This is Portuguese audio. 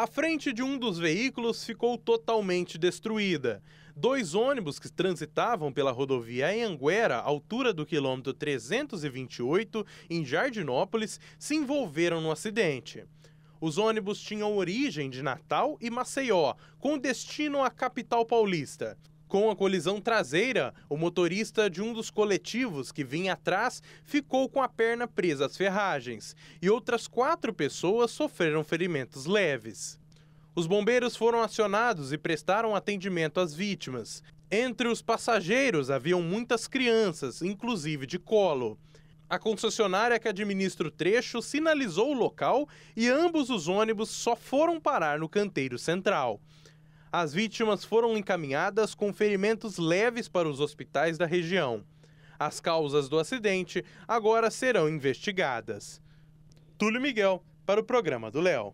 A frente de um dos veículos ficou totalmente destruída. Dois ônibus que transitavam pela rodovia Anguera, altura do quilômetro 328, em Jardinópolis, se envolveram no acidente. Os ônibus tinham origem de Natal e Maceió, com destino à capital paulista. Com a colisão traseira, o motorista de um dos coletivos que vinha atrás ficou com a perna presa às ferragens e outras quatro pessoas sofreram ferimentos leves. Os bombeiros foram acionados e prestaram atendimento às vítimas. Entre os passageiros haviam muitas crianças, inclusive de colo. A concessionária que administra o trecho sinalizou o local e ambos os ônibus só foram parar no canteiro central. As vítimas foram encaminhadas com ferimentos leves para os hospitais da região. As causas do acidente agora serão investigadas. Túlio Miguel, para o programa do Léo.